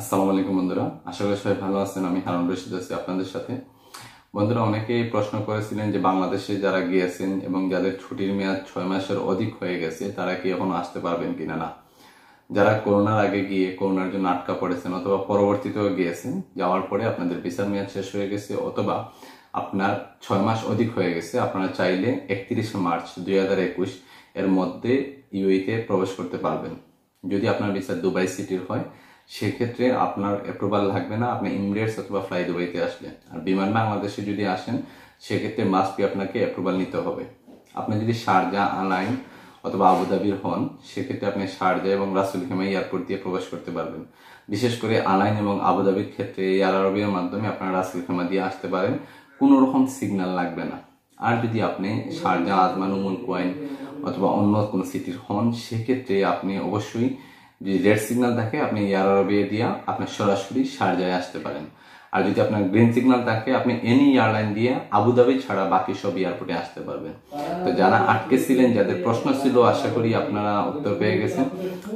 আসসালামু আলাইকুম বন্ধুরা আশা করি সবাই ভালো আছেন আমি হারুন রশিদ আছি আপনাদের সাথে বন্ধুরা অনেকেই প্রশ্ন করেছিলেন যে বাংলাদেশে যারা গিয়েছেন এবং যাদের ছুটির মেয়াদ ছয় মাসের অধিক হয়ে গেছে তারা কি এখন আসতে পারবেন কিনা না যারা করোনার আগে গিয়ে করোনার জন্য আটকা পড়েছেন অথবা পরবর্তীতেও গিয়েছেন যাওয়ার পরে আপনাদের ভিসার মেয়াদ শেষ হয়ে গেছে অথবা আপনার ছয় মাস অধিক হয়ে গেছে আপনারা চাইলে একত্রিশে মার্চ দুই এর মধ্যে ইউএতে e প্রবেশ করতে পারবেন যদি আপনার ভিসা দুবাই সিটির হয় সেক্ষেত্রে আপনার অ্যাপ্রুভাল লাগবে না আপনি ইমিডিয়েটস অথবা ফ্লাই দুবাইতে আসলে আর বিমান বাংলাদেশে যদি আসেন সেক্ষেত্রে মাস্টবি আপনাকে অ্যাপ্রুভাল নিতে হবে আপনি যদি শারজা আনাইন অথবা আবুধাবির হন সেক্ষেত্রে আপনি শারজা এবং রাসুল খেমা এয়ারপোর্ট দিয়ে প্রবেশ করতে পারবেন বিশেষ করে আনাইন এবং আবুধাবির ক্ষেত্রে এয়ার আরবিয়ার মাধ্যমে আপনারা রাসুল খেমা দিয়ে আসতে পারেন কোনো রকম সিগন্যাল লাগবে না আর যদি আপনি শারজা আজমানুমুল কোয়াইন অথবা অন্য কোনো সিটির হন সেক্ষেত্রে আপনি অবশ্যই যে রেড সিগন্যাল থাকে আপনি ইয়ার বিয়ে দিয়া আপনার সরাসরি সার্জায় আসতে পারেন আর যদি আপনার গ্রিন সিগন্যাল থাকে আপনি এনি এয়ারলাইন দিয়ে আবুধাবি ছাড়া বাকি সব এয়ারপোর্টে আসতে পারবেন তো যারা আটকে ছিলেন যাদের প্রশ্ন ছিল আশা করি আপনারা উত্তর পেয়ে গেছেন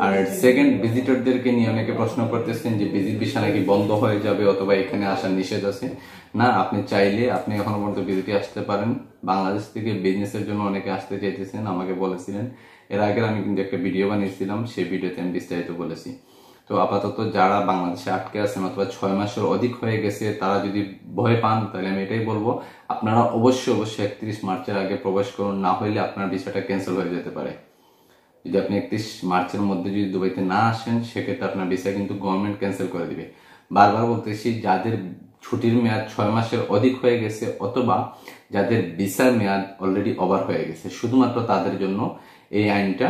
আর সেকেন্ড ভিজিটরদেরকে নিয়ে অনেকে প্রশ্ন করতেছেন যে ভিজিট বিষয় নাকি বন্ধ হয়ে যাবে অথবা এখানে আসার নিষেধ আছে না আপনি চাইলে আপনি এখনো পর্যন্ত ভিজিটে আসতে পারেন বাংলাদেশ থেকে বিজনেসের জন্য অনেকে আসতে চাইতেছেন আমাকে বলেছিলেন এর আগে আমি কিন্তু একটা ভিডিও বানিয়েছিলাম সেই ভিডিওতে আমি বিস্তারিত বলেছি তো আপাতত যারা বাংলাদেশে আটকে আছেন অথবা ছয় মাসের অধিক হয়ে গেছে তারা যদি ভয় পান তাহলে আমি এটাই বলবো আপনারা অবশ্যই অবশ্যই একত্রিশ মার্চের আগে প্রবেশ করুন না হইলে আপনার ভিসাটা ক্যান্সেল হয়ে যেতে পারে যদি আপনি একত্রিশ মার্চের মধ্যে যদি দুবাইতে না আসেন সেক্ষেত্রে আপনার ভিসা কিন্তু গভর্নমেন্ট ক্যান্সেল করে দিবে বারবার বলতেছি যাদের ছুটির মেয়াদ ছয় মাসের অধিক হয়ে গেছে অথবা যাদের ভিসার মেয়াদ অলরেডি ওভার হয়ে গেছে শুধুমাত্র তাদের জন্য এই আইনটা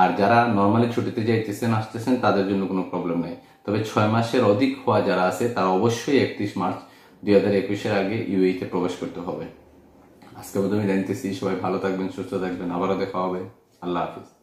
আর যারা নর্মালি ছুটিতে যাইতেছেন আসতেছেন তাদের জন্য কোনো প্রবলেম নেই তবে ছয় মাসের অধিক হওয়া যারা আছে তারা অবশ্যই একত্রিশ মার্চ দুই হাজার একুশের আগে ইউএইতে e প্রবেশ করতে হবে আজকে বোধ আমি জানতেছি সবাই ভালো থাকবেন সুস্থ থাকবেন আবারও দেখা হবে আল্লাহ হাফিজ